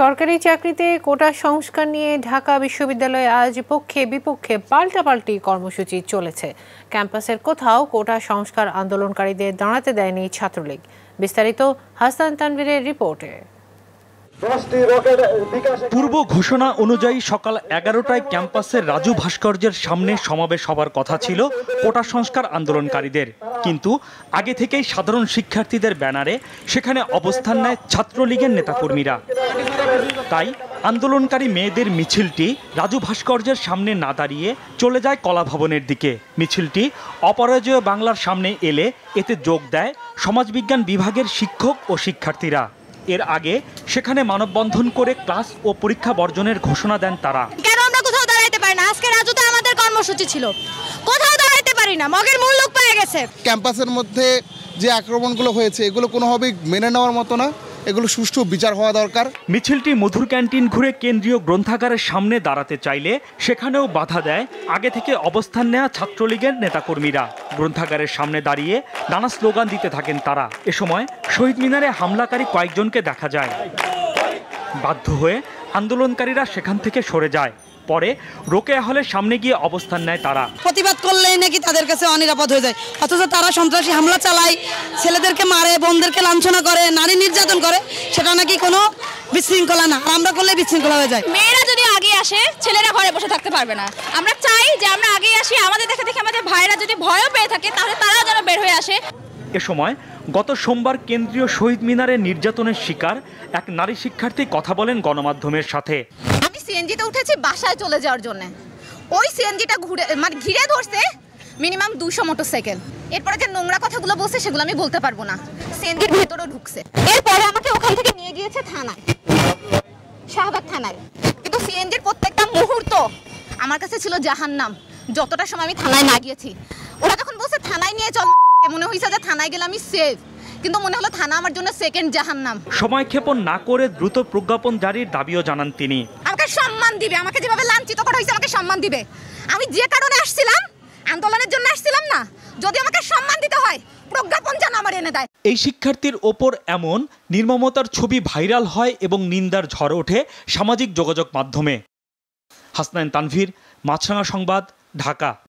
সরকারি চাকরিতে কোটা সংস্কার নিয়ে ঢাকা বিশ্ববিদ্যালয়ে আজ পক্ষে বিপক্ষে পাল্টাপাল্টি কর্মসূচি চলেছে ক্যাম্পাসের কোথাও কোটা সংস্কার আন্দোলনকারীদের দাঁড়াতে দেয়নি ছাত্রলীগ বিস্তারিত হাসান তানবিরের রিপোর্টে পূর্ব ঘোষণা অনুযায়ী সকাল এগারোটায় ক্যাম্পাসের রাজু ভাস্কর্যের সামনে সমাবেশ হবার কথা ছিল কোটা সংস্কার আন্দোলনকারীদের কিন্তু আগে থেকেই সাধারণ শিক্ষার্থীদের ব্যানারে সেখানে অবস্থান নেয় ছাত্রলীগের নেতাকর্মীরা তাই আন্দোলনকারী মেয়েদের মিছিলটি রাজু ভাস্কর্যের সামনে না দাঁড়িয়ে চলে যায় কলাভবনের দিকে মিছিলটি অপরাজয় বাংলার সামনে এলে এতে যোগ দেয় সমাজবিজ্ঞান বিভাগের শিক্ষক ও শিক্ষার্থীরা এর আগে সেখানে মানববন্ধন করে ক্লাস ও পরীক্ষা বর্জনের ঘোষণা দেন তারা কেন আমরা কোথাও দাঁড়াইতে পারি না আজকে রাজুতে আমাদের কর্মসূচি ছিল কোথাও দাঁড়াইতে পারি না মগের মূল লোক পেয়ে গেছে ক্যাম্পাসের মধ্যে যে আক্রমণগুলো হয়েছে এগুলো কোনোভাবেই মেনে নেওয়ার মতো না এগুলো সুষ্ঠু বিচার হওয়া দরকার মিছিলটি মধুর ক্যান্টিন ঘুরে কেন্দ্রীয় গ্রন্থাগারের সামনে দাঁড়াতে চাইলে সেখানেও বাধা দেয় আগে থেকে অবস্থান নেয়া ছাত্রলীগের নেতাকর্মীরা গ্রন্থাগারের সামনে দাঁড়িয়ে নানা স্লোগান দিতে থাকেন তারা এ সময় শহীদ মিনারে হামলাকারী কয়েকজনকে দেখা যায় বাধ্য হয়ে আন্দোলনকারীরা সেখান থেকে সরে যায় পরে রোকেয়া হলে সামনে গিয়ে অবস্থান নেয় তারা প্রতিবাদ করলেই নাকি তাদের কাছে অনিরাপদ হয়ে যায় অথচ তারা সন্ত্রাসী হামলা চালায় ছেলেদেরকে মারে বোনদেরকে লাঞ্ছনা করে নারী নির্যাতন করে সেটা নাকি কোনো বিশৃঙ্খলা না আমরা করলে বিশৃঙ্খলা হয়ে যায় মেয়েরা যদি আগে আসে ছেলেরা ঘরে বসে থাকতে পারবে না আমরা চাই যে আমরা আগে আসি আমাদের দেখে দেখে আমাদের ভাইরা যদি ভয়ও পেয়ে থাকে তাহলে তারাও যেন বের হয়ে আসে এ সময় গত সোমবার কেন্দ্রীয় শহীদ মিনারে নির্যাতনের শিকার এক নারী শিক্ষার্থী কথা বলেন গণমাধ্যমের সাথে আমি সিএনজিটা উঠেছি বাসায় চলে যাওয়ার জন্য ওই সিএনজিটা ঘুরে মানে ঘিরে ধরছে মিনিমাম দুশো মোটরসাইকেল এরপরে যে নোংরা কথাগুলো বলছে সেগুলো আমি বলতে পারবো না সিএনজির ভেতরে ঢুকছে এরপরে আমাকে ওখান থেকে নিয়ে গিয়েছে থানায় শাহবাগ থানায় কিন্তু সিএনজির প্রত্যেকটা মুহূর্ত আমার কাছে ছিল জাহান নাম যতটা সময় আমি থানায় না গিয়েছি ওরা যখন বলছে থানায় নিয়ে চল মনে হয়েছে যে থানায় গেলে আমি সেফ কিন্তু মনে হলো থানা আমার জন্য সেকেন্ড জাহান নাম সময় ক্ষেপণ না করে দ্রুত প্রজ্ঞাপন জারির দাবিও জানান তিনি সম্মান দিবে আমাকে যেভাবে লাঞ্ছিত করা হয়েছে আমাকে সম্মান দিবে আমি যে কারণে আসছিলাম আন্দোলনের জন্য আসছিলাম না যদি আমাকে সম্মান দিতে হয় প্রজ্ঞাপন যেন আমার এনে দেয় এই শিক্ষার্থীর ওপর এমন নির্মমতার ছবি ভাইরাল হয় এবং নিন্দার ঝড় ওঠে সামাজিক যোগাযোগ মাধ্যমে হাসনাইন তানভীর মাছরাঙা সংবাদ ঢাকা